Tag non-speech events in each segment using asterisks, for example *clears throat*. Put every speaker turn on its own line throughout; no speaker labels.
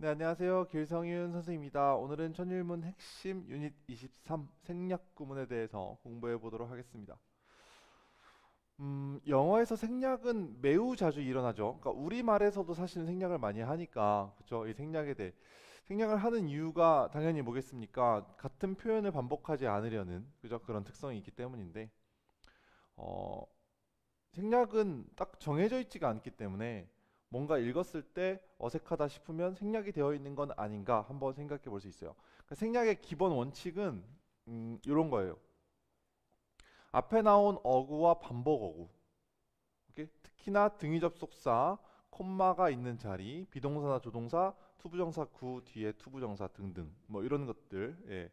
네, 안녕하세요. 길성윤 선생입니다. 오늘은 천일문 핵심 유닛 23 생략 구문에 대해서 공부해 보도록 하겠습니다. 음, 영어에서 생략은 매우 자주 일어나죠. 그러니까 우리말에서도 사실은 생략을 많이 하니까 그렇이 생략에 대해 생략을 하는 이유가 당연히 뭐겠습니까? 같은 표현을 반복하지 않으려는 그죠? 그런 특성이 있기 때문인데 어, 생략은 딱 정해져 있지가 않기 때문에 뭔가 읽었을 때 어색하다 싶으면 생략이 되어 있는 건 아닌가 한번 생각해 볼 수 있어요. 그러니까 생략의 기본 원칙은 음, 이런 거예요. 앞에 나온 어구와 반복 어구. 오케이? 특히나 등위 접속사, 콤마가 있는 자리, 비동사나 조동사, 투부정사 구 뒤에 투부정사 등등 뭐 이런 것들 예,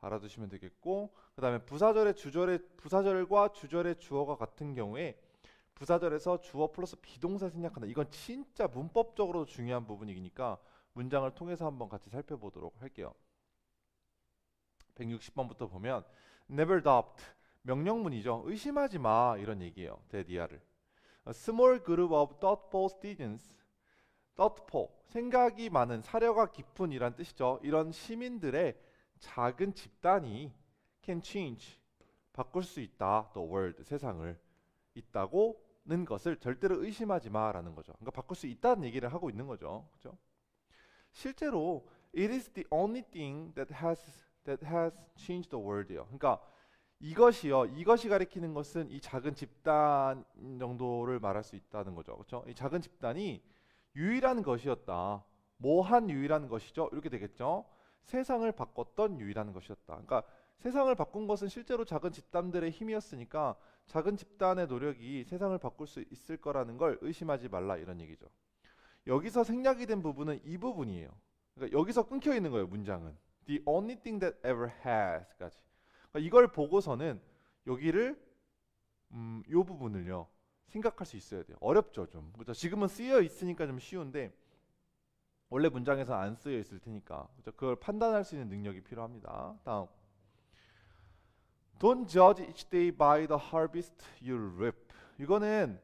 알아두시면 되겠고 그 다음에 부사절의 주절의 부사절과 주절의 주어가 같은 경우에 부사절에서 주어 플러스 비동사 생략한다. 이건 진짜 문법적으로 중요한 부분이니까 문장을 통해서 한번 같이 살펴보도록 할게요. 160번부터 보면 never doubt 명령문이죠. 의심하지 마 이런 얘기예요. 데디아를. small group of thoughtful students thoughtful 생각이 많은 사려가 깊은 이란 뜻이죠. 이런 시민들의 작은 집단이 can change 바꿀 수 있다. the world 세상을 있다고 는 것을 절대로 의심하지 마라는 거죠. 그러니까 바꿀 수 있다는 얘기를 하고 있는 거죠. 그렇죠? 실제로 it is the only thing that has that has changed the w o r l d 요 그러니까 이것이요. 이것이 가리키는 것은 이 작은 집단 정도를 말할 수 있다는 거죠. 그렇죠? 이 작은 집단이 유일한 것이었다. 뭐한 유일한 것이죠? 이렇게 되겠죠. 세상을 바꿨던 유일한 것이었다. 그러니까 세상을 바꾼 것은 실제로 작은 집단들의 힘이었으니까 작은 집단의 노력이 세상을 바꿀 수 있을 거라는 걸 의심하지 말라 이런 얘기죠. 여기서 생략이 된 부분은 이 부분이에요. 그러니까 여기서 끊겨 있는 거예요, 문장은. The only thing that ever has까지. 그러니까 이걸 보고서는 여기를 음, 요 부분을요. 생각할 수 있어야 돼요. 어렵죠, 좀. 그렇죠? 지금은 쓰여 있으니까 좀 쉬운데 원래 문장에서 안 쓰여 있을 테니까. 그렇죠? 그걸 판단할 수 있는 능력이 필요합니다. 다음. Don't judge each day by the harvest you reap. 이거는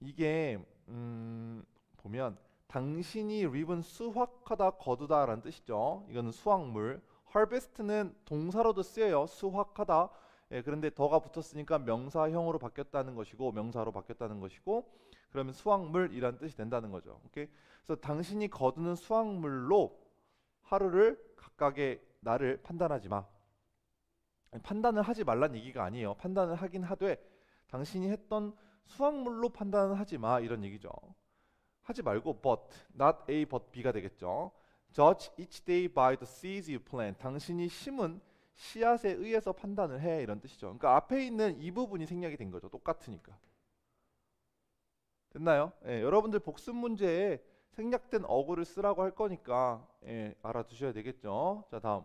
이게 음, 보면 당신이 reap은 수확하다 거두다라는 뜻이죠. 이거는 수확물. harvest는 동사로도 쓰여요. 수확하다. 예, 그런데 더가 붙었으니까 명사형으로 바뀌었다는 것이고 명사로 바뀌었다는 것이고 그러면 수확물이란 뜻이 된다는 거죠. 오케이. 그래서 당신이 거두는 수확물로 하루를 각각의 나를 판단하지 마. 판단을 하지 말란 얘기가 아니에요. 판단을 하긴 하되 당신이 했던 수확물로판단을 하지 마 이런 얘기죠. 하지 말고 but, not A but B가 되겠죠. Judge each day by the seeds you plant. 당신이 심은 씨앗에 의해서 판단을 해 이런 뜻이죠. 그러니까 앞에 있는 이 부분이 생략이 된 거죠. 똑같으니까. 됐나요? 예, 여러분들 복습 문제에 생략된 어구를 쓰라고 할 거니까 예, 알아두셔야 되겠죠. 자 다음.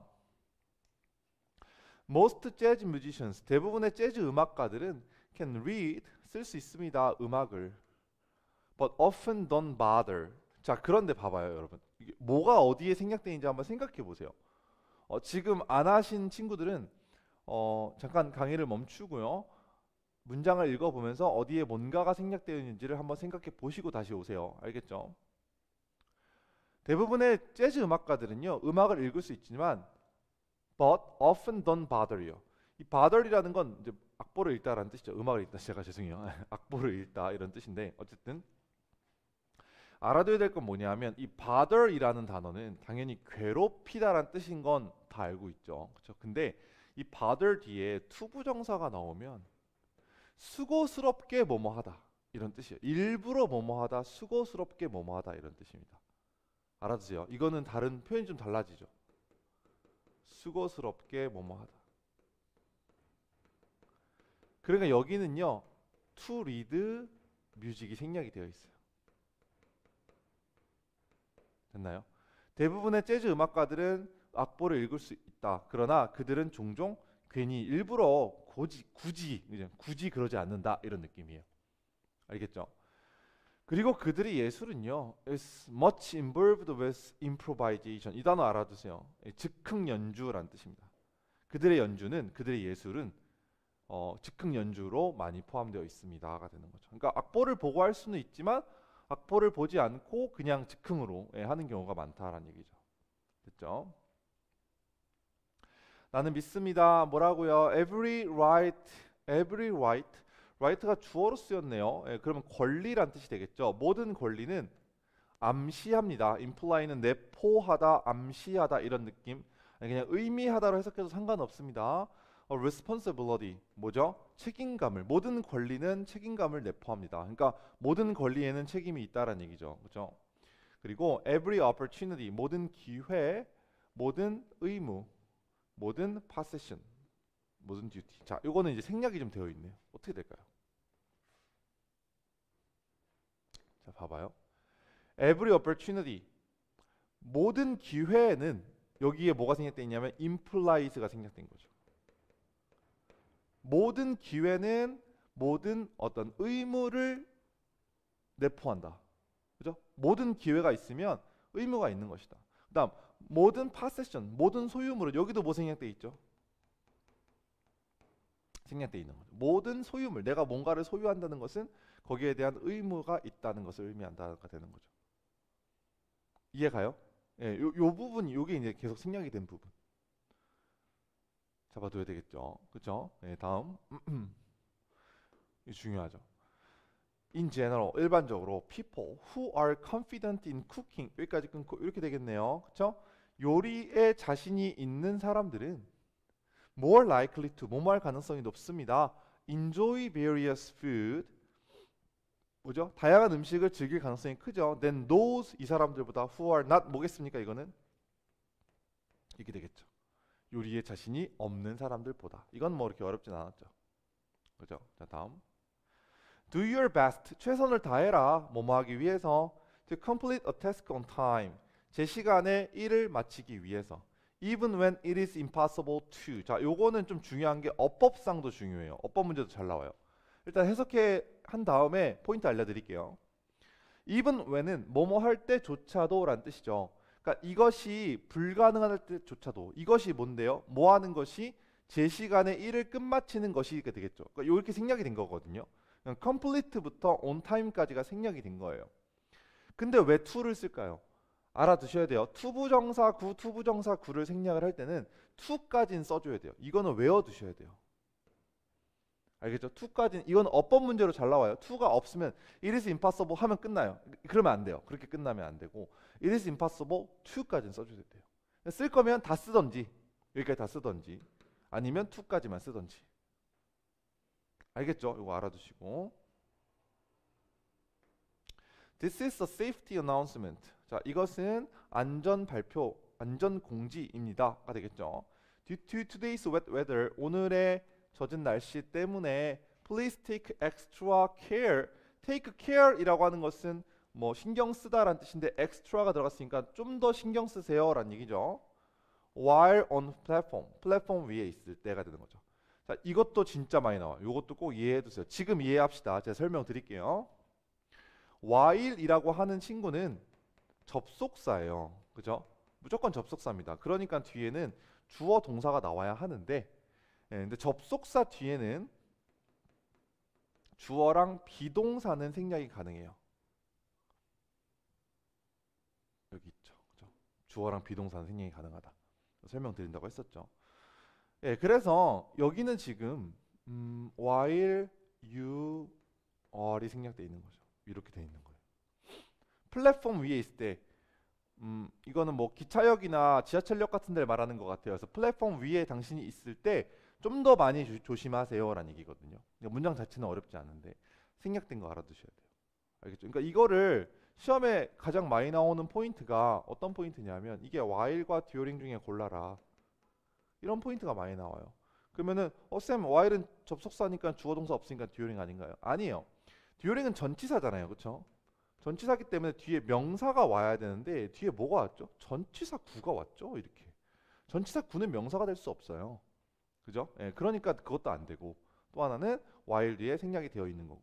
Most jazz musicians 대부분의 재즈 음악가들은 can read 쓸 수 있습니다 음악을 but often don't bother 자 그런데 봐봐요 여러분 이게 뭐가 어디에 생략되는지 한번 생각해 보세요 어, 지금 안 하신 친구들은 어, 잠깐 강의를 멈추고요 문장을 읽어보면서 어디에 뭔가가 생략되어 있는지를 한번 생각해 보시고 다시 오세요 알겠죠? 대부분의 재즈 음악가들은요 음악을 읽을 수 있지만 but often don't bother you. 이 bother이라는 건 이제 악보를 읽다라는 뜻이죠. 음악을 읽다 제가 죄송해요. *laughs* 악보를 읽다 이런 뜻인데 어쨌든 알아둬야 될 건 뭐냐면 이 bother이라는 단어는 당연히 괴롭히다라는 뜻인 건 다 알고 있죠. 그렇죠? 근데 이 bother 뒤에 투부정사가 나오면 수고스럽게 뭐뭐하다 이런 뜻이에요. 일부러 뭐뭐하다 수고스럽게 뭐뭐하다 이런 뜻입니다. 알아두세요. 이거는 다른 표현이 좀 달라지죠. 수고스럽게 뭐뭐하다. 그러니까 여기는요. to read 뮤직이 생략이 되어 있어요. 됐나요? 대부분의 재즈 음악가들은 악보를 읽을 수 있다. 그러나 그들은 종종 괜히 일부러 고지, 굳이 굳이 그러지 않는다 이런 느낌이에요. 알겠죠? 그리고 그들의 예술은요, is much involved with improvisation. 이 단어 알아두세요. 예, 즉흥 연주란 뜻입니다. 그들의 연주는 그들의 예술은 어, 즉흥 연주로 많이 포함되어 있습니다가 되는 거죠. 그러니까 악보를 보고 할 수는 있지만 악보를 보지 않고 그냥 즉흥으로 예, 하는 경우가 많다라는 얘기죠. 됐죠? 나는 믿습니다. 뭐라고요? Every right, every right r 이트가 주어로 쓰였네요. 예, 그러면 권리란 뜻이 되겠죠. 모든 권리는 암시합니다. imply는 내포하다, 암시하다 이런 느낌. 예, 그냥 의미하다로 해석해도 상관없습니다. 어, responsibility 뭐죠? 책임감을 모든 권리는 책임감을 내포합니다. 그러니까 모든 권리에는 책임이 있다라는 얘기죠. 그렇죠? 그리고 every opportunity 모든 기회, 모든 의무, 모든 possession, 모든 duty. 자, 이거는 이제 생략이 좀 되어 있네요. 어떻게 될까요? 봐봐요. Every opportunity 모든 기회에는 여기에 뭐가 생략됐냐면 implies가 생략된 거죠. 모든 기회는 모든 어떤 의무를 내포한다. 그죠? 모든 기회가 있으면 의무가 있는 것이다. 그다음 모든 파세션, 모든 소유물은 여기도 뭐 생략돼 있죠? 생략돼 있는 거죠. 모든 소유물, 내가 뭔가를 소유한다는 것은 거기에 대한 의무가 있다는 것을 의미한다가 되는 거죠. 이해가요? 예, 요, 요 부분 요게 이제 계속 생략이 된 부분. 잡아둬야 되겠죠. 그렇죠? 예, 다음. *clears throat* 중요하죠. In general, 일반적으로 people who are confident in cooking 여기까지 끊고 이렇게 되겠네요. 그렇죠? 요리에 자신이 있는 사람들은 more likely to 뭐뭐할 가능성이 높습니다. Enjoy various food 뭐죠? 다양한 음식을 즐길 가능성이 크죠. Then those 이 사람들보다 who are not 뭐겠습니까? 이거는 이렇게 되겠죠. 요리에 자신이 없는 사람들보다 이건 뭐 이렇게 어렵진 않았죠. 그죠? 자 다음. Do your best 최선을 다해라 뭐뭐하기 위해서 to complete a task on time 제 시간에 일을 마치기 위해서 even when it is impossible to 자 요거는 좀 중요한 게 어법상도 중요해요. 어법 문제도 잘 나와요. 일단 해석해 한 다음에 포인트 알려드릴게요. even when은 뭐뭐 할 때조차도 란 뜻이죠. 그러니까 이것이 불가능할 때조차도 이것이 뭔데요? 뭐 하는 것이 제 시간에 일을 끝마치는 것이 이렇게 되겠죠. 그러니까 이렇게 생략이 된 거거든요. 컴플리트부터 그러니까 온타임까지가 생략이 된 거예요. 근데 왜 to를 쓸까요? 알아두셔야 돼요. 투부정사 구, 투부정사 구를 생략을 할 때는 t 까지는 써줘야 돼요. 이거는 외워두셔야 돼요. 알겠죠? 투까지는 이건 어법 문제로 잘 나와요. 투가 없으면 it is impossible 하면 끝나요. 그러면 안 돼요. 그렇게 끝나면 안 되고 it is impossible t 까지는써주셔도 돼요. 쓸 거면 다 쓰던지 여기까지 다 쓰던지 아니면 t 까지만 쓰던지 알겠죠? 이거 알아두시고 This is a safety announcement. 자, 이것은 안전 발표, 안전 공지입니다가 되겠죠. Due to today's wet weather, 오늘의 젖은 날씨 때문에 please take extra care. take care이라고 하는 것은 뭐 신경 쓰다라는 뜻인데 extra가 들어갔으니까 좀 더 신경 쓰세요라는 얘기죠. while on platform. 플랫폼 위에 있을 때가 되는 거죠. 자, 이것도 진짜 많이 나와요. 이것도 꼭 이해해 두세요. 지금 이해합시다. 제가 설명드릴게요. while이라고 하는 친구는 접속사예요. 그죠? 무조건 접속사입니다. 그러니까 뒤에는 주어 동사가 나와야 하는데 예, 근데 접속사 뒤에는 주어랑 비동사는 생략이 가능해요. 여기 있죠. 그죠? 주어랑 비동사는 생략이 가능하다. 설명드린다고 했었죠. 예, 그래서 여기는 지금 음, while you are이 생략돼 있는 거죠. 이렇게 돼 있는 거예요. 플랫폼 위에 있을 때 음, 이거는 뭐 기차역이나 지하철역 같은 데를 말하는 것 같아요. 그래서 플랫폼 위에 당신이 있을 때 좀더 많이 주, 조심하세요라는 얘기거든요. 그러니까 문장 자체는 어렵지 않은데 생략된 거 알아두셔야 돼요. 알겠죠? 그러니까 이거를 시험에 가장 많이 나오는 포인트가 어떤 포인트냐면 이게 while과 during 중에 골라라 이런 포인트가 많이 나와요. 그러면은 어쌤 while은 접속사니까 주어동사 없으니까 during 아닌가요? 아니에요. during은 전치사잖아요, 그렇죠? 전치사기 때문에 뒤에 명사가 와야 되는데 뒤에 뭐가 왔죠? 전치사 구가 왔죠, 이렇게. 전치사 구는 명사가 될 수 없어요. 그죠? 예, 그러니까 그것도 안 되고 또 하나는 와일드에 생략이 되어 있는 거고.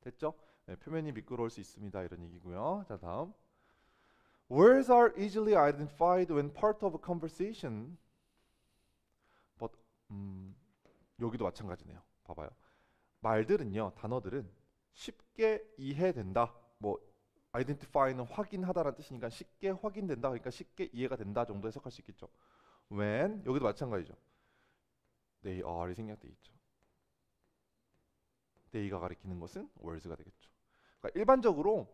됐죠? 예, 표면이 미끄러울 수 있습니다. 이런 얘기고요. 자, 다음. Words are easily identified when part of a conversation. But 음, 여기도 마찬가지네요. 봐봐요. 말들은요, 단어들은 쉽게 이해된다. 뭐 identify는 확인하다라는 뜻이니까 쉽게 확인된다. 그러니까 쉽게 이해가 된다 정도 해석할 수 있겠죠. when 여기도 마찬가지죠. they are이 생략돼 있죠. they가 가리키는 것은 were's가 되겠죠. 그러니까 일반적으로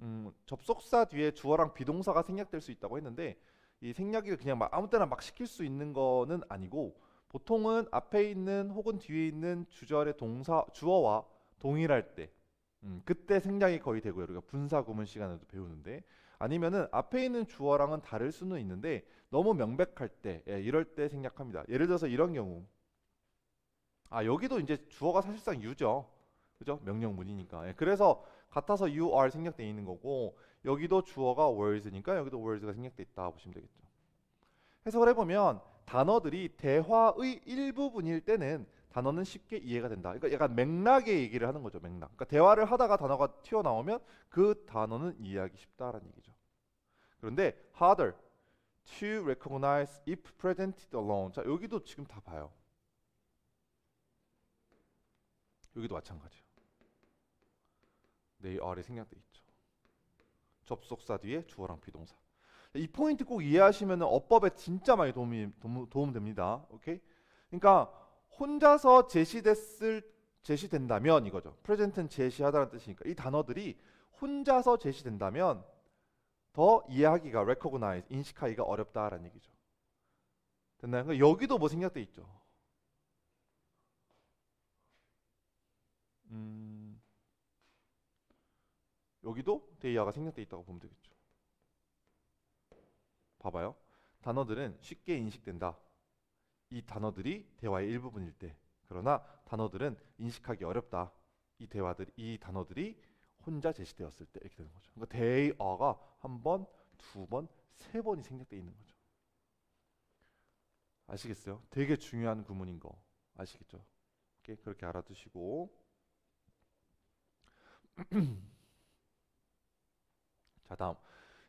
음, 접속사 뒤에 주어랑 비동사가 생략될 수 있다고 했는데 이 생략이 그냥 막 아무 때나 막 시킬 수 있는 거는 아니고 보통은 앞에 있는 혹은 뒤에 있는 주절의 동사 주어와 동일할 때 음, 그때 생략이 거의 되고요. 우리가 분사 구문 시간에도 배우는데 아니면은 앞에 있는 주어랑은 다를 수는 있는데 너무 명백할 때 예, 이럴 때 생략합니다. 예를 들어서 이런 경우 아 여기도 이제 주어가 사실상 유죠. 그죠? 명령문이니까. 예, 그래서 같아서 you are 생략돼 있는 거고 여기도 주어가 were's니까 여기도 were's가 생략돼 있다 보시면 되겠죠. 해석을 해보면 단어들이 대화의 일부분일 때는 단어는 쉽게 이해가 된다. 그러니까 약간 맥락의 얘기를 하는 거죠. 맥락. 그러니까 대화를 하다가 단어가 튀어나오면 그 단어는 이해하기 쉽다라는 얘기죠. 그런데 harder to recognize if presented alone. 자, 여기도 지금 다 봐요. 여기도 마찬가지예요. 내 아래 생략돼 있죠. 접속사 뒤에 주어랑 비동사. 이 포인트 꼭 이해하시면 은 어법에 진짜 많이 도움이 도움, 도움 됩니다. 오케이? 그러니까 혼자서 제시됐을 제시된다면 이거죠. 프레젠트는 제시하다는 뜻이니까 이 단어들이 혼자서 제시된다면 더 이해하기가 recognize 인식하기가 어렵다라는 얘기죠. 됐나요? 그러니까 여기도 뭐 생략돼 있죠. 음, 여기도 데이아가 생략돼 있다고 보면 되겠죠. 봐봐요. 단어들은 쉽게 인식된다. 이 단어들이 대화의 일부분일 때 그러나 단어들은 인식하기 어렵다. 이 대화들 이 단어들이 혼자 제시되었을 때 이렇게 되는 거죠. 그러니까 대어가 한 번, 두 번, 세 번이 생략돼 있는 거죠. 아시겠어요? 되게 중요한 구문인 거 아시겠죠? 그렇게 알아두시고 *clears throat* 자 다음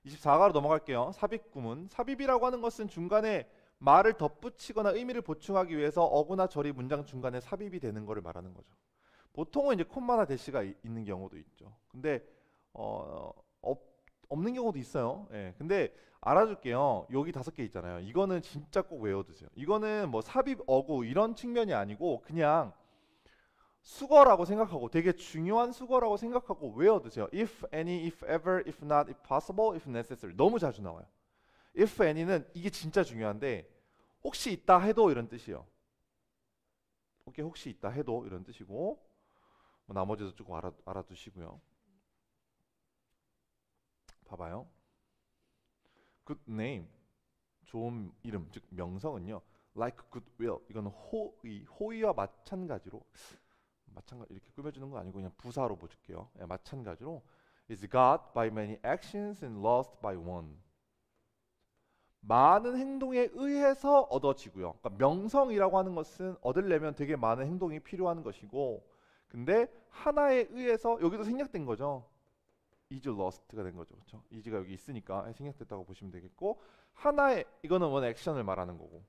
24가로 넘어갈게요. 삽입 구문. 삽입이라고 하는 것은 중간에 말을 덧붙이거나 의미를 보충하기 위해서 어구나 저리 문장 중간에 삽입이 되는 것을 말하는 거죠. 보통은 이제 콤마나 대시가 이, 있는 경우도 있죠. 근데 어, 없, 없는 경우도 있어요. 예. 근데 알아줄게요. 여기 다섯 개 있잖아요. 이거는 진짜 꼭 외워두세요. 이거는 뭐 삽입 어구 이런 측면이 아니고 그냥 수거라고 생각하고 되게 중요한 수거라고 생각하고 외워두세요. If any, if ever, if not, if possible, if necessary 너무 자주 나와요. if any는 이게 진짜 중요한데 혹시 있다 해도 이런 뜻이요 오케이 혹시 있다 해도 이런 뜻이고 뭐 나머지도 조금 알아, 알아두시고요. 봐봐요. Good name 좋은 이름 즉 명성은요. Like good will 이건 호의 호의와 마찬가지로 마찬가지 이렇게 꾸며주는 거 아니고 그냥 부사로 보실게요. 예, 마찬가지로 is got by many actions and lost by one. 많은 행동에 의해서 얻어지고요. 그러니까 명성이라고 하는 것은 얻으려면 되게 많은 행동이 필요한 것이고, 근데 하나에 의해서 여기도 생략된 거죠. is lost가 된 거죠, 그렇죠? is가 여기 있으니까 생략됐다고 보시면 되겠고, 하나의 이거는 원 액션을 말하는 거고,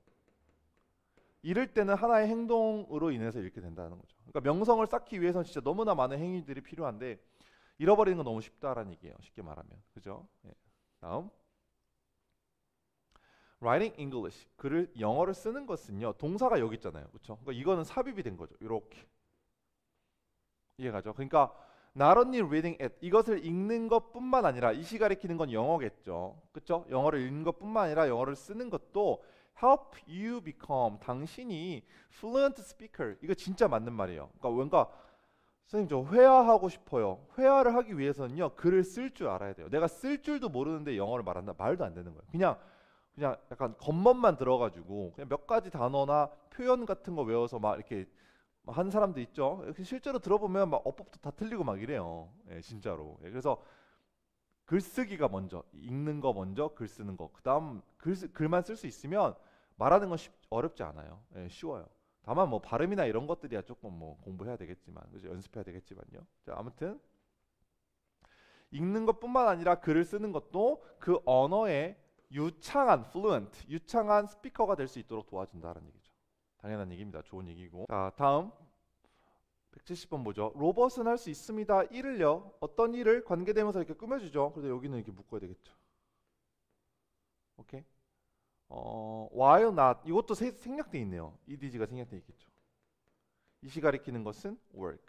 이럴 때는 하나의 행동으로 인해서 이렇게 된다는 거죠. 그러니까 명성을 쌓기 위해서는 진짜 너무나 많은 행위들이 필요한데 잃어버리는 건 너무 쉽다라는 얘기예요. 쉽게 말하면, 그죠? 예. 다음. writing English 글을 영어를 쓰는 것은요 동사가 여기 있잖아요 그렇죠 그러니까 이거는 삽입이 된 거죠 이렇게 이해가죠 그러니까 not only reading it 이것을 읽는 것뿐만 아니라 이 시가리키는 건 영어겠죠 그렇죠 영어를 읽는 것뿐만 아니라 영어를 쓰는 것도 help you become 당신이 fluent speaker 이거 진짜 맞는 말이에요 그러니까 뭔가 선생님 저 회화하고 싶어요 회화를 하기 위해서는요 글을 쓸 줄 알아야 돼요 내가 쓸 줄도 모르는데 영어를 말한다 말도 안 되는 거예요 그냥 그냥 약간 겉멋만 들어가지고 그냥 몇 가지 단어나 표현 같은 거 외워서 막 이렇게 한 사람도 있죠. 실제로 들어보면 막 어법도 다 틀리고 막 이래요. 예, 진짜로. 예, 그래서 글쓰기가 먼저, 읽는 거 먼저, 글 쓰는 거. 그다음 글 글만 쓸 수 있으면 말하는 건 쉽, 어렵지 않아요. 예, 쉬워요. 다만 뭐 발음이나 이런 것들이야 조금 뭐 공부해야 되겠지만, 그죠? 연습해야 되겠지만요. 자, 아무튼 읽는 것뿐만 아니라 글을 쓰는 것도 그언어에 유창한 fluent, 유창한 스피커가 될 수 있도록 도와준다는 얘기죠. 당연한 얘기입니다. 좋은 얘기고. 자, 다음 170번 보죠. 로봇은 할 수 있습니다. 일을요. 어떤 일을 관계되면서 이렇게 꾸며주죠. 그래서 여기는 이렇게 묶어야 되겠죠. 오케이. 어, while not 이것도 생략돼 있네요. edg가 생략돼 있겠죠. 이 시 가리키는 것은 work.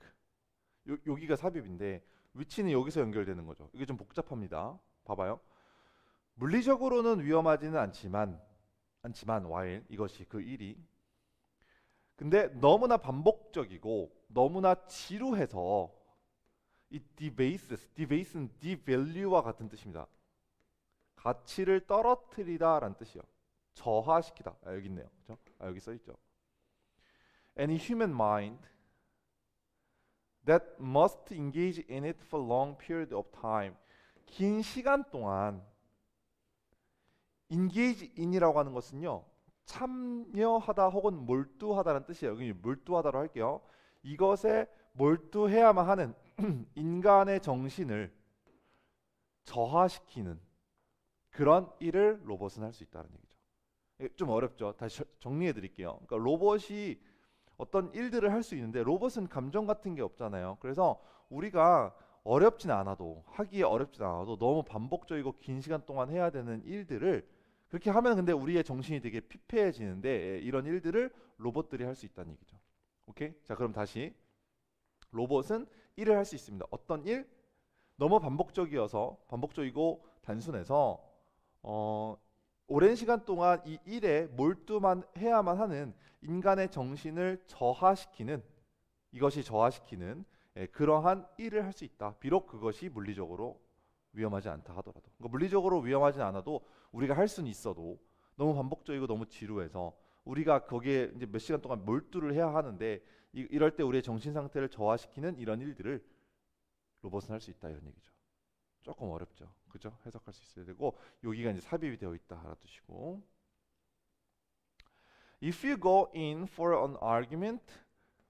요, 여기가 삽입인데 위치는 여기서 연결되는 거죠. 이게 좀 복잡합니다. 봐봐요. 물리적으로는 위험하지는 않지만 않지만 와일 이것이 그 일이 근데 너무나 반복적이고 너무나 지루해서 이 debases, debase는 devalue와 같은 뜻입니다. 가치를 떨어뜨리다라는 뜻이요. 저하시키다. 아, 여기 있네요. 그렇죠? 아, 여기 써 있죠. Any human mind that must engage in it for long period of time 긴 시간 동안 인게이지인이라고 하는 것은요. 참여하다 혹은 몰두하다는 뜻이에요. 여기 몰두하다로 할게요. 이것에 몰두해야만 하는 *clears throat* 인간의 정신을 저하시키는 그런 일을 로봇은 할 수 있다는 얘기죠. 좀 어렵죠. 다시 정리해 드릴게요. 그러니까 로봇이 어떤 일들을 할 수 있는데 로봇은 감정 같은 게 없잖아요. 그래서 우리가 어렵진 않아도 하기에 어렵진 않아도 너무 반복적이고 긴 시간 동안 해야 되는 일들을 그렇게 하면 근데 우리의 정신이 되게 피폐해지는데 이런 일들을 로봇들이 할 수 있다는 얘기죠. 오케이? 자, 그럼 다시 로봇은 일을 할 수 있습니다. 어떤 일? 너무 반복적이어서 반복적이고 단순해서 어, 오랜 시간 동안 이 일에 몰두만 해야만 하는 인간의 정신을 저하시키는 이것이 저하시키는 예, 그러한 일을 할 수 있다. 비록 그것이 물리적으로 위험하지 않다 하더라도 그러니까 물리적으로 위험하지 않아도 우리가 할 수는 있어도 너무 반복적이고 너무 지루해서 우리가 거기에 이제 몇 시간 동안 몰두를 해야 하는데 이, 이럴 때 우리의 정신 상태를 저하시키는 이런 일들을 로봇은 할 수 있다 이런 얘기죠. 조금 어렵죠. 그죠? 해석할 수 있어야 되고 여기가 이제 삽입이 되어 있다 알아두시고 If you go in for an argument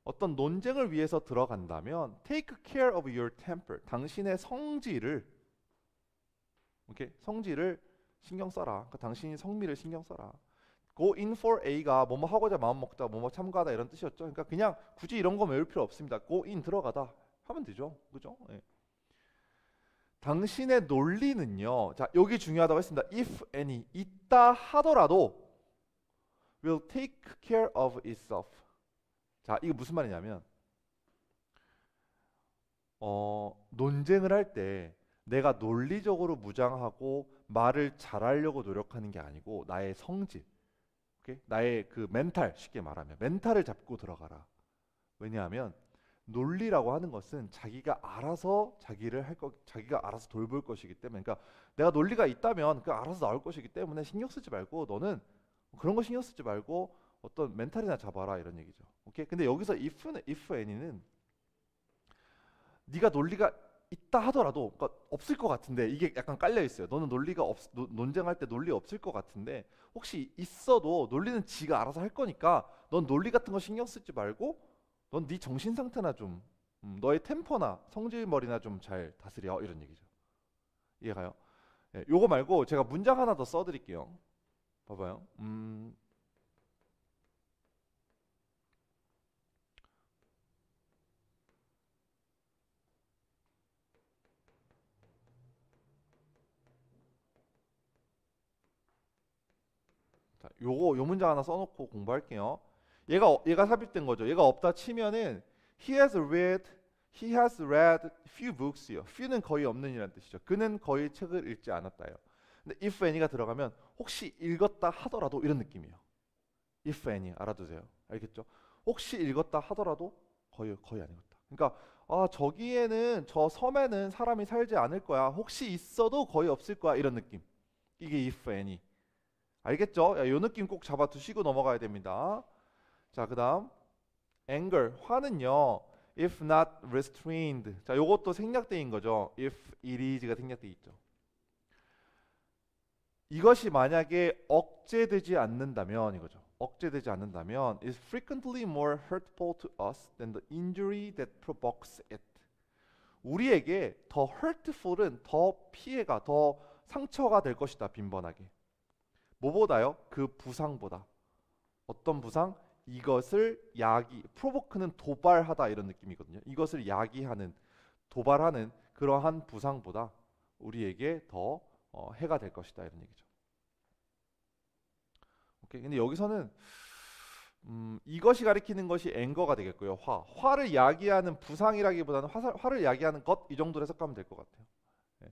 어떤 논쟁을 위해서 들어간다면 take care of your temper 당신의 성질을 이렇게 성질을 신경 써라. 그 당신이 성미를 신경 써라. go in for a가 뭐 뭐 하고자 마음 먹다, 뭐 뭐 참가하다 이런 뜻이었죠. 그러니까 그냥 굳이 이런 거 외울 필요 없습니다. go in 들어가다 하면 되죠. 그죠? 예. 당신의 논리는요. 자, 여기 중요하다고 했습니다. if any 있다 하더라도 will take care of itself. 자, 이게 무슨 말이냐면 어, 논쟁을 할 때 내가 논리적으로 무장하고 말을 잘하려고 노력하는 게 아니고 나의 성질, 오케이? 나의 그 멘탈 쉽게 말하면 멘탈을 잡고 들어가라. 왜냐하면 논리라고 하는 것은 자기가 알아서 자기를 할 거, 자기가 알아서 돌볼 것이기 때문에, 그러니까 내가 논리가 있다면 그 알아서 나올 것이기 때문에 신경 쓰지 말고 너는 그런 거 신경 쓰지 말고 어떤 멘탈이나 잡아라 이런 얘기죠. 오케이? 근데 여기서 if if any는 네가 논리가 있다 하더라도 그러니까 없을 것 같은데 이게 약간 깔려 있어요. 너는 논리가 없, 노, 논쟁할 때 논리 없을 것 같은데 혹시 있어도 논리는 지가 알아서 할 거니까 넌 논리 같은 거 신경 쓰지 말고 넌 네 정신 상태나 좀 음, 너의 템포나 성질머리나 좀 잘 다스려 이런 얘기죠. 이해가요? 예, 요거 말고 제가 문장 하나 더 써드릴게요. 봐봐요. 음, 요거 요 문장 하나 써놓고 공부할게요. 얘가 얘가 삽입된 거죠. 얘가 없다 치면은 he has read he has read few books요. few는 거의 없는이란 뜻이죠. 그는 거의 책을 읽지 않았다요. 근데 if any가 들어가면 혹시 읽었다 하더라도 이런 느낌이에요. if any 알아두세요. 알겠죠? 혹시 읽었다 하더라도 거의 거의 안 읽었다. 그러니까 아 저기에는 저 섬에는 사람이 살지 않을 거야. 혹시 있어도 거의 없을 거야 이런 느낌. 이게 if any. 알겠죠? 야, 요 느낌 꼭 잡아두시고 넘어가야 됩니다. 자, 그 다음 anger, 화는요. if not restrained. 자, 요것도 생략돼 거죠. if it is가 생략돼 있죠. 이것이 만약에 억제되지 않는다면 이거죠. 억제되지 않는다면 is frequently more hurtful to us than the injury that provokes it. 우리에게 더 hurtful은 더 피해가 더 상처가 될 것이다 빈번하게. 뭐보다요? 그 부상보다. 어떤 부상? 이것을 야기, 프로보크는 도발하다 이런 느낌이거든요. 이것을 야기하는, 도발하는 그러한 부상보다 우리에게 더 어, 해가 될 것이다 이런 얘기죠. 오케이. 근데 여기서는 음, 이것이 가리키는 것이 앵거가 되겠고요. 화, 화를 야기하는 부상이라기보다는 화살, 화를 야기하는 것 이 정도로 해석하면 될 것 같아요. 네.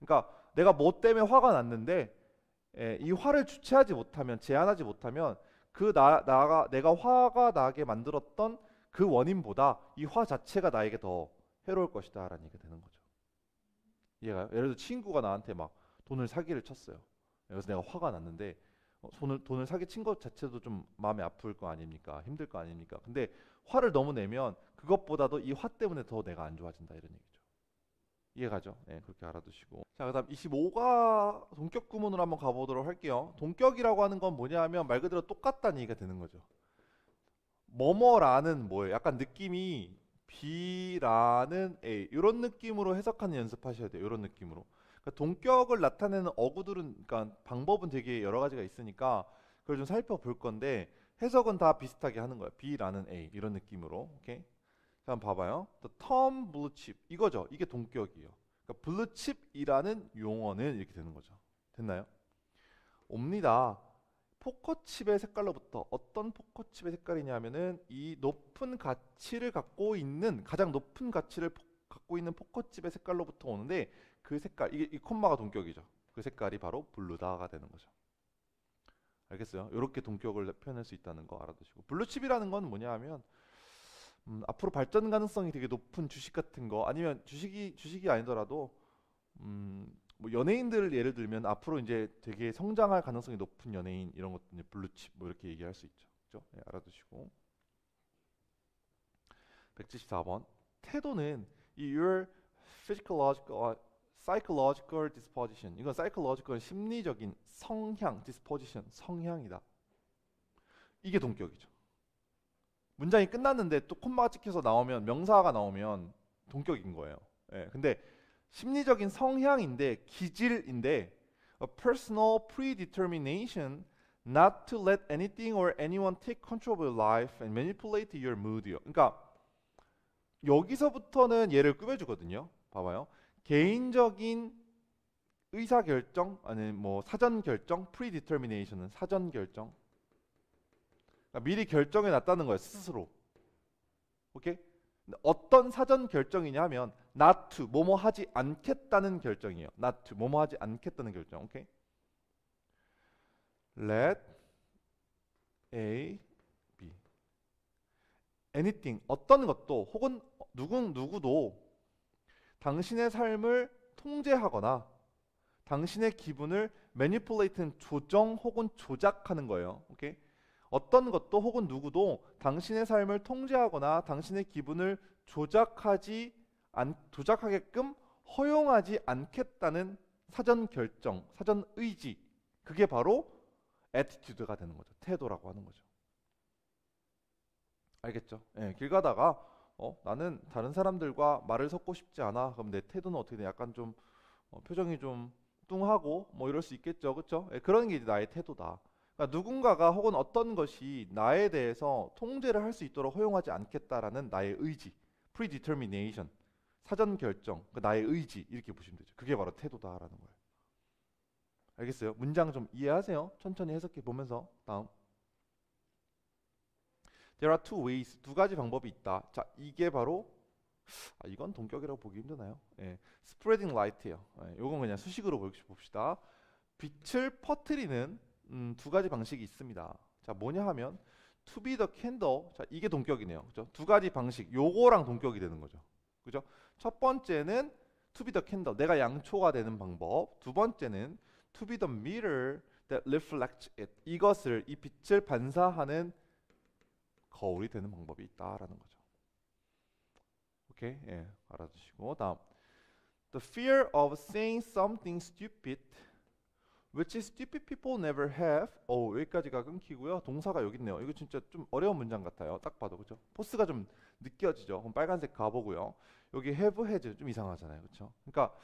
그러니까 내가 뭐 때문에 화가 났는데 예, 이 화를 주체하지 못하면 제한하지 못하면 그 나, 나가 내가 화가 나게 만들었던 그 원인보다 이 화 자체가 나에게 더 해로울 것이다라는 얘기가 되는 거죠. 이해가요? 예를 들어 친구가 나한테 막 돈을 사기를 쳤어요. 예, 그래서 내가 화가 났는데 어, 돈을 돈을 사기 친 것 자체도 좀 마음이 아플 거 아닙니까? 힘들 거 아닙니까? 근데 화를 너무 내면 그것보다도 이 화 때문에 더 내가 안 좋아진다 이런 얘기죠. 이해가죠? 네, 그렇게 알아두시고. 자, 그 다음 25가 동격 구문으로 한번 가보도록 할게요. 동격이라고 하는 건 뭐냐 하면 말 그대로 똑같다는 얘기가 되는 거죠. 뭐뭐라는 뭐예요? 약간 느낌이 B라는 A 이런 느낌으로 해석하는 연습하셔야 돼요. 이런 느낌으로. 그러니까 동격을 나타내는 어구들은 그러니까 방법은 되게 여러 가지가 있으니까 그걸 좀 살펴볼 건데 해석은 다 비슷하게 하는 거예요. B라는 A 이런 느낌으로. 오케이? 한번 봐봐요. The term blue chip 이거죠. 이게 동격이에요. 그러니까 blue chip이라는 용어는 이렇게 되는 거죠. 됐나요? 옵니다. 포커칩의 색깔로부터 어떤 포커칩의 색깔이냐면은 이 높은 가치를 갖고 있는 가장 높은 가치를 포, 갖고 있는 포커칩의 색깔로부터 오는데 그 색깔 이게 이 콤마가 동격이죠. 그 색깔이 바로 블루다가 되는 거죠. 알겠어요? 이렇게 동격을 표현할 수 있다는 거 알아두시고 블루칩이라는 건 뭐냐 하면 음, 앞으로 발전 가능성이 되게 높은 주식 같은 거 아니면 주식이 주식이 아니더라도 음, 뭐 연예인들을 예를 들면 앞으로 이제 되게 성장할 가능성이 높은 연예인 이런 것들 블루칩 뭐 이렇게 얘기할 수 있죠. 그죠? 네, 알아두시고. 174번 태도는 이 your physiological 아, psychological disposition 이건 psychological 심리적인 성향 disposition 성향이다. 이게 동격이죠. 문장이 끝났는데 또 콤마가 찍혀서 나오면 명사가 나오면 동격인 거예요. 예, 근데 심리적인 성향인데 기질인데 a personal predetermination not to let anything or anyone take control of your life and manipulate your mood요. 그러니까 여기서부터는 얘를 꾸며주거든요. 봐봐요. 개인적인 의사 결정 아니 뭐 사전 결정 predetermination은 사전 결정 그러니까 미리 결정해 놨다는 거예요 스스로. 오케이? 어떤 사전 결정이냐면 not to 뭐뭐 하지 않겠다는 결정이에요. not to 뭐뭐 하지 않겠다는 결정. 오케이? let a b anything 어떤 것도 혹은 누군 누구도 당신의 삶을 통제하거나 당신의 기분을 m a n i p u 조정 혹은 조작하는 거예요. 오케이? 어떤 것도 혹은 누구도 당신의 삶을 통제하거나 당신의 기분을 조작하지 안, 조작하게끔 허용하지 않겠다는 사전 결정, 사전 의지. 그게 바로 에티튜드가 되는 거죠. 태도라고 하는 거죠. 알겠죠? 예, 길 가다가 어, 나는 다른 사람들과 말을 섞고 싶지 않아. 그럼 내 태도는 어떻게 돼? 약간 좀 어, 표정이 좀 뚱하고 뭐 이럴 수 있겠죠. 그렇죠? 예, 그런 게 나의 태도다. 그러니까 누군가가 혹은 어떤 것이 나에 대해서 통제를 할 수 있도록 허용하지 않겠다라는 나의 의지, predetermination, 사전 결정, 그 나의 의지 이렇게 보시면 되죠. 그게 바로 태도다라는 거예요. 알겠어요? 문장 좀 이해하세요. 천천히 해석해 보면서 다음. There are two ways. 두 가지 방법이 있다. 자, 이게 바로 아, 이건 동격이라고 보기 힘드나요? 예. 스프레딩 라이트예요. 예, 이건 그냥 수식으로 봅시다. 빛을 퍼뜨리는 음, 두 가지 방식이 있습니다. 자, 뭐냐 하면 to be the candle. 자, 이게 동격이네요. 그죠? 두 가지 방식. 요거랑 동격이 되는 거죠. 그죠? 첫 번째는 to be the candle. 내가 양초가 되는 방법. 두 번째는 to be the mirror that reflects it. 이것을 이 빛을 반사하는 거울이 되는 방법이 있다라는 거죠. 오케이? 예. 알아주시고 다음. The fear of saying something stupid which is stupid people never have. 어, 여기까지가 끊기고요. 동사가 여기 있네요. 이거 진짜 좀 어려운 문장 같아요. 딱 봐도 그죠 포스가 좀 느껴지죠. 그럼 빨간색 가보고요. 여기 have, has 좀 이상하잖아요. 그렇죠? 그러니까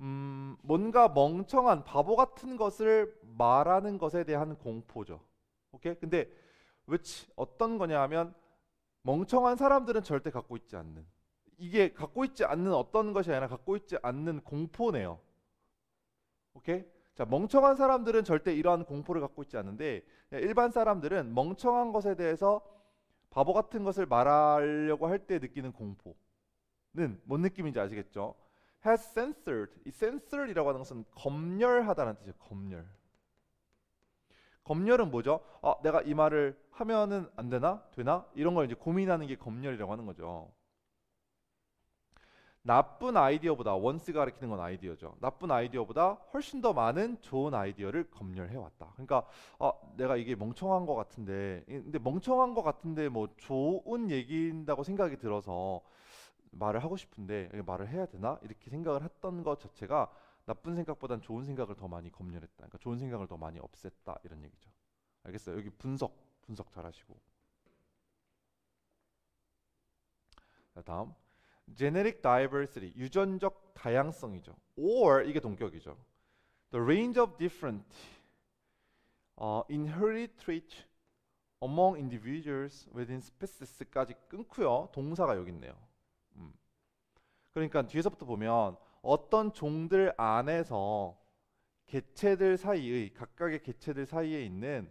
음, 뭔가 멍청한 바보 같은 것을 말하는 것에 대한 공포죠. 오케이? 근데 which 어떤 거냐면 하 멍청한 사람들은 절대 갖고 있지 않는 이게 갖고 있지 않는 어떤 것이 아니라 갖고 있지 않는 공포네요. 오케이? 자, 멍청한 사람들은 절대 이러한 공포를 갖고 있지 않는데 일반 사람들은 멍청한 것에 대해서 바보 같은 것을 말하려고 할 때 느끼는 공포는 뭔 느낌인지 아시겠죠? has censored. 이 censored이라고 하는 것은 검열하다는 뜻이에요. 검열. 검열은 뭐죠? 아, 내가 이 말을 하면은 안 되나? 되나? 이런 걸 이제 고민하는 게 검열이라고 하는 거죠. 나쁜 아이디어보다 원스가 가리키는 건 아이디어죠. 나쁜 아이디어보다 훨씬 더 많은 좋은 아이디어를 검열해 왔다. 그러니까 아, 내가 이게 멍청한 것 같은데, 근데 멍청한 것 같은데 뭐 좋은 얘기인다고 생각이 들어서 말을 하고 싶은데 말을 해야 되나 이렇게 생각을 했던 것 자체가 나쁜 생각보다는 좋은 생각을 더 많이 검열했다. 그러니까 좋은 생각을 더 많이 없앴다 이런 얘기죠. 알겠어요? 여기 분석 분석 잘하시고. 자, 다음. genetic diversity 유전적 다양성이죠. or 이게 동격이죠. the range of different uh, inherited traits among individuals within species까지 끊고요. 동사가 여기 있네요. 음. 그러니까 뒤에서부터 보면 어떤 종들 안에서 개체들 사이의 각각의 개체들 사이에 있는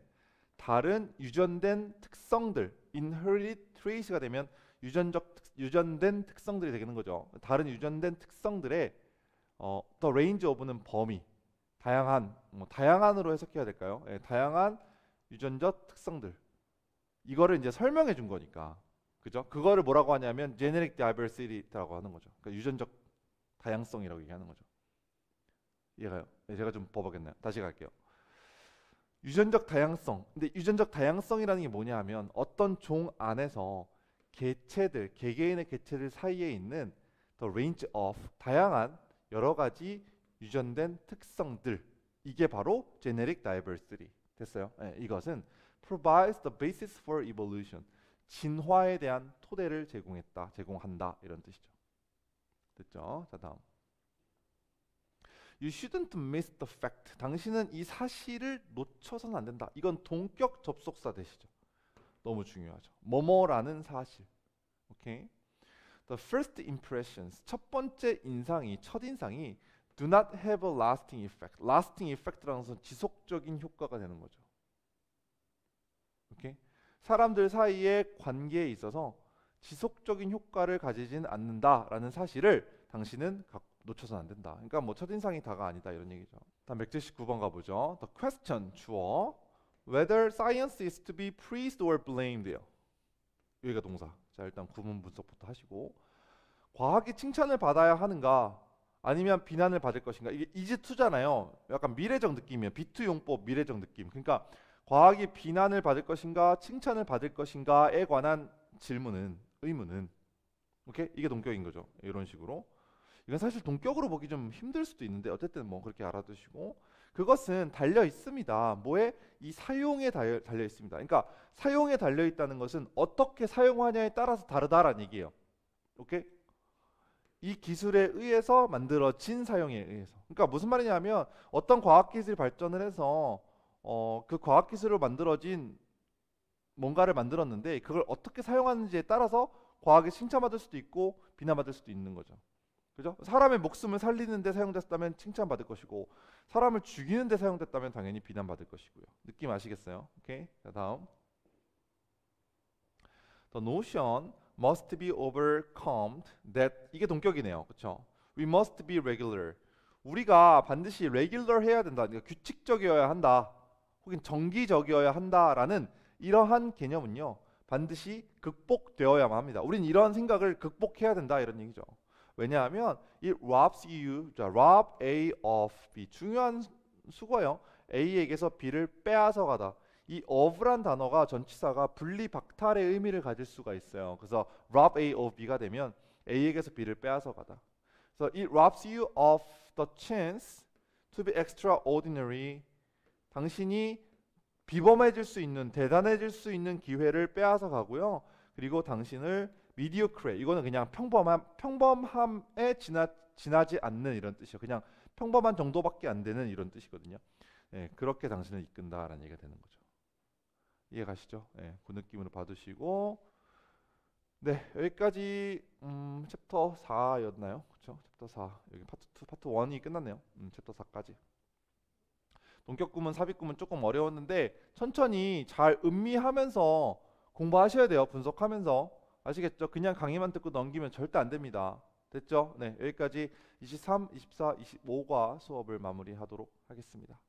다른 유전된 특성들 inherited traits가 되면 유전적 유전된 특성들이 되는 거죠. 다른 유전된 특성들의 어, 더 레인지 오브는 범위, 다양한, 뭐 다양한으로 해석해야 될까요? 예, 다양한 유전적 특성들 이거를 이제 설명해 준 거니까, 그죠? 그거를 뭐라고 하냐면 genetic diversity라고 하는 거죠. 그러니까 유전적 다양성이라고 얘기하는 거죠. 이해가요? 네, 제가 좀버벅였네요 다시 갈게요. 유전적 다양성. 근데 유전적 다양성이라는 게 뭐냐 면 어떤 종 안에서 개체들, 개개인의 개체들 사이에 있는 the range of 다양한 여러 가지 유전된 특성들 이게 바로 g e n e r i c diversity 됐어요. 네, 이것은 provides the basis for evolution 진화에 대한 토대를 제공했다, 제공한다 이런 뜻이죠. 됐죠? 자 다음. You shouldn't miss the fact. 당신은 이 사실을 놓쳐서는 안 된다. 이건 동격 접속사 되시죠 너무 중요하죠. 뭐뭐라는 사실. 오케이. The first impressions 첫 번째 인상이 첫 인상이 do not have a lasting effect. lasting effect라는 것은 지속적인 효과가 되는 거죠. 오케이. 사람들 사이의 관계에 있어서 지속적인 효과를 가지진 않는다라는 사실을 당신은 놓쳐서는 안 된다. 그러니까 뭐 첫인상이 다가 아니다 이런 얘기죠. 다음 179번 가보죠. The question 주어 whether science is to be praised or b l a m e d 여기가 동사. 자 일단 구문 분석부터 하시고 과학이 칭찬을 받아야 하는가 아니면 비난을 받을 것인가 이게 이제 투잖아요. 약간 미래적 느낌이에요. 비트 용법 미래적 느낌. 그러니까 과학이 비난을 받을 것인가 칭찬을 받을 것인가에 관한 질문은 의문은 오케이 이게 동격인 거죠. 이런 식으로 이건 사실 동격으로 보기 좀 힘들 수도 있는데 어쨌든 뭐 그렇게 알아두시고 그것은 달려 있습니다. 뭐에 이 사용에 달려, 달려 있습니다. 그러니까 사용에 달려 있다는 것은 어떻게 사용하냐에 따라서 다르다라는 얘기예요. 오케이? 이 기술에 의해서 만들어진 사용에 의해서. 그러니까 무슨 말이냐면 어떤 과학 기술이 발전을 해서 어, 그 과학 기술로 만들어진 뭔가를 만들었는데 그걸 어떻게 사용하는지에 따라서 과학이 칭찬받을 수도 있고 비난받을 수도 있는 거죠. 그죠? 사람의 목숨을 살리는데 사용됐다면 칭찬받을 것이고 사람을 죽이는 데 사용됐다면 당연히 비난받을 것이고요. 느낌 아시겠어요? 오케이. 자, 다음. The notion must be overcome that 이게 동격이네요. 그렇죠? We must be regular. 우리가 반드시 regular 해야 된다. 그러니까 규칙적이어야 한다. 혹은 정기적이어야 한다라는 이러한 개념은요. 반드시 극복되어야만 합니다. 우린 이러한 생각을 극복해야 된다 이런 얘기죠. 왜냐하면 이 robs you, 자, rob A of B 중요한 수거예요. A에게서 B를 빼앗아 가다. 이 of란 단어가 전치사가 분리 박탈의 의미를 가질 수가 있어요. 그래서 rob A of B가 되면 A에게서 B를 빼앗아 가다. 그래서 it robs you of the chance to be extraordinary. 당신이 비범해질 수 있는 대단해질 수 있는 기회를 빼앗아 가고요. 그리고 당신을 미디어크레 이거는 그냥 평범함 평범함에 지나 지나지 않는 이런 뜻이에요. 그냥 평범한 정도밖에 안 되는 이런 뜻이거든요. 예, 그렇게 당신을 이끈다라는 얘기가 되는 거죠. 이해 가시죠? 예, 그 느낌으로 받으시고 네, 여기까지 음, 챕터 4였나요? 그렇죠? 챕터 4. 여기 파트 2, 파트 1이 끝났네요. 음, 챕터 4까지. 동격구문 삽입구문 조금 어려웠는데 천천히 잘 음미하면서 공부하셔야 돼요. 분석하면서 아시겠죠? 그냥 강의만 듣고 넘기면 절대 안 됩니다. 됐죠? 네, 여기까지 23, 24, 25과 수업을 마무리하도록 하겠습니다.